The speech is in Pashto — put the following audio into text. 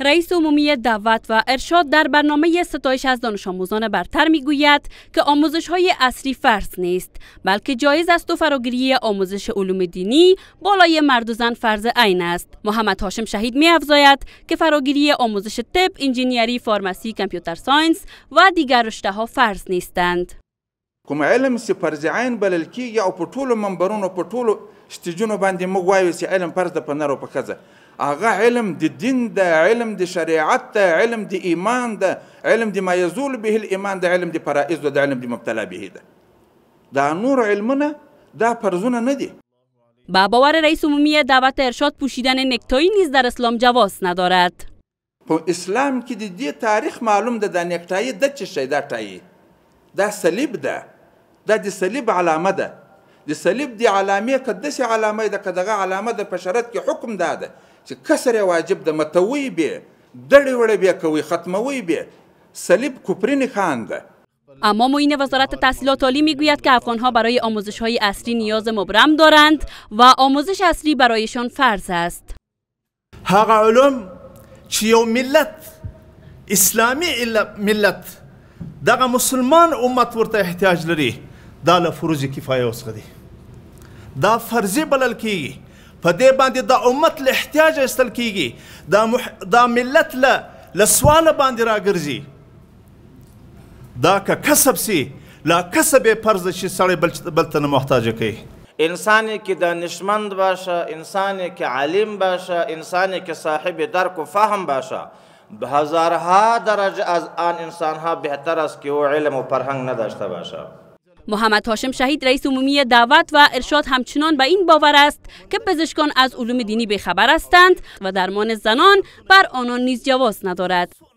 رئیس عمومی دعوت و ارشاد در برنامه ستایش از دانش آموزان برتر می گوید که آموزش های اصری فرض نیست بلکه جایز است و فراگیری آموزش علوم دینی بالای مرد و زن فرض عین است محمد هاشم شهید می افزاید که فراگیری آموزش طب انجینیری فارمسی کامپیوتر ساینس و دیگر رشته ها فرض نیستند کوم علم سټیجونو باندې موږ وایو چې علم فرض ده په نر او په ښځه هغه علم د دین ده علم د شریعت ده علم د ایمان ده علم د ما یزول به الايمان ده علم د فرائض ده علم د مبتلا به ده دا نور علمونه دا فرضونه نه دي با باور رئیس عمومی دعوت ارشاد پوشیدن نکتایی نیز در اسلام جواز ندارد په اسلام کې د دې تاریخ معلوم ده د نکتایی د چه شی دا ټایی دا صلیب ده دا د صلیب علامه ده د صلیب دی علامې کده سي علامه د کدهغه علامه د پشرت کې حکم داده چې کسر واجب د متوي به دړې وړې به کوي ختموي به صلیب کوپرین خانده اما معین وزارت تحصیلات عالی میگوید که افغانها برای آموزش های اصری نیاز مبرم دارند و آموزش اصری برایشان فرض است هغه علوم چې یو ملت اسلامي ملت دغه مسلمان امت ورته احتیاج لري دا له فروض کفایه وسخه دي دا فرضي بلل کیږي په دې باندې د امت له احتیاج استل کیږي دا مح... دا ملت له لسوال باندې راګرځي دا که کسب سي لا کسب فرض شي سړی بل بل ته محتاج کوي انسان کې دانشمند باشه انسان کې عالم باشه انسان کې صاحب درک او فهم باشه هزارها درجه از آن انسانها بهتر است که او علم و فرهنگ نداشته باشه محمد هاشم شهید رئیس عمومی دعوت و ارشاد همچنان به این باور است که پزشکان از علوم دینی بخبر هستند و درمان زنان بر آنان نیز جواز ندارد